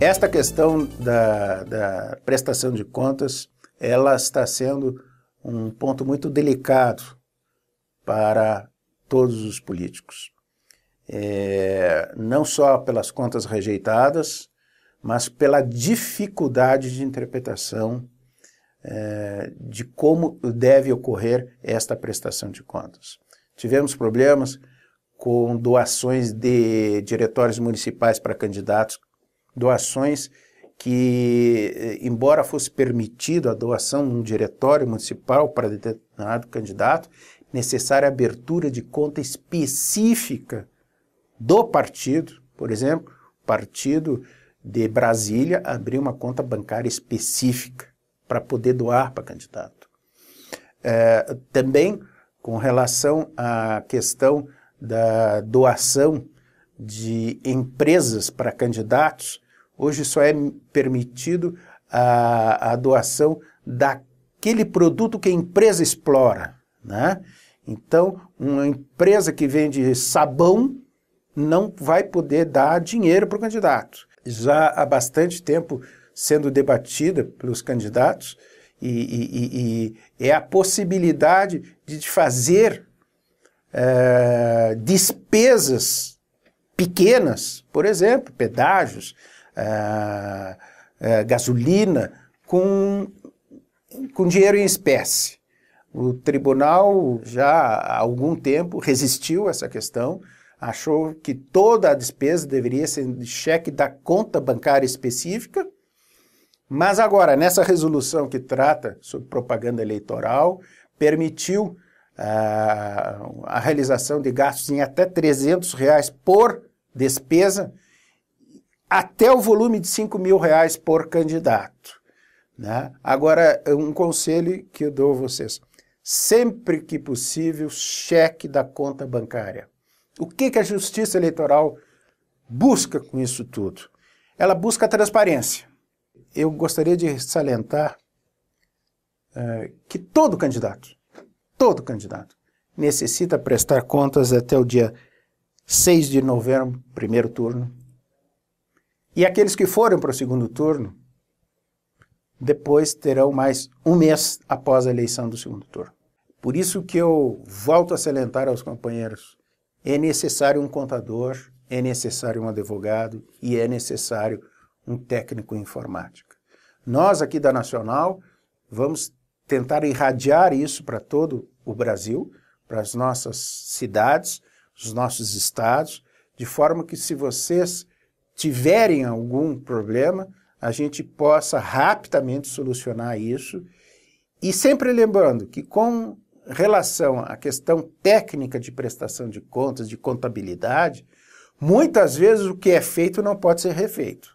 Esta questão da, da prestação de contas, ela está sendo um ponto muito delicado para todos os políticos. É, não só pelas contas rejeitadas, mas pela dificuldade de interpretação é, de como deve ocorrer esta prestação de contas. Tivemos problemas com doações de diretórios municipais para candidatos doações que, eh, embora fosse permitido a doação num diretório municipal para determinado candidato, necessária a abertura de conta específica do partido, por exemplo, partido de Brasília abrir uma conta bancária específica para poder doar para candidato. É, também com relação à questão da doação de empresas para candidatos, Hoje só é permitido a, a doação daquele produto que a empresa explora. Né? Então, uma empresa que vende sabão não vai poder dar dinheiro para o candidato. Já há bastante tempo sendo debatida pelos candidatos e, e, e, e é a possibilidade de fazer é, despesas pequenas, por exemplo, pedágios, eh, eh, gasolina com, com dinheiro em espécie. O tribunal já há algum tempo resistiu a essa questão, achou que toda a despesa deveria ser de cheque da conta bancária específica, mas agora, nessa resolução que trata sobre propaganda eleitoral, permitiu ah, a realização de gastos em até 300 reais por despesa até o volume de 5 mil reais por candidato. Né? Agora, um conselho que eu dou a vocês. Sempre que possível, cheque da conta bancária. O que, que a Justiça Eleitoral busca com isso tudo? Ela busca transparência. Eu gostaria de salientar eh, que todo candidato, todo candidato, necessita prestar contas até o dia 6 de novembro, primeiro turno, e aqueles que foram para o segundo turno, depois terão mais um mês após a eleição do segundo turno. Por isso que eu volto a salientar aos companheiros, é necessário um contador, é necessário um advogado e é necessário um técnico em informática. Nós aqui da Nacional vamos tentar irradiar isso para todo o Brasil, para as nossas cidades, os nossos estados, de forma que se vocês tiverem algum problema, a gente possa rapidamente solucionar isso. E sempre lembrando que com relação à questão técnica de prestação de contas, de contabilidade, muitas vezes o que é feito não pode ser refeito.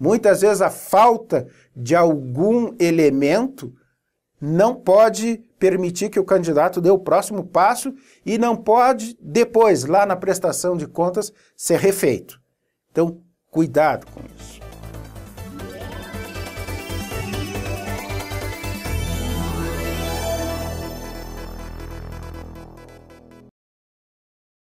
Muitas vezes a falta de algum elemento não pode permitir que o candidato dê o próximo passo e não pode depois, lá na prestação de contas, ser refeito. Então, cuidado com isso.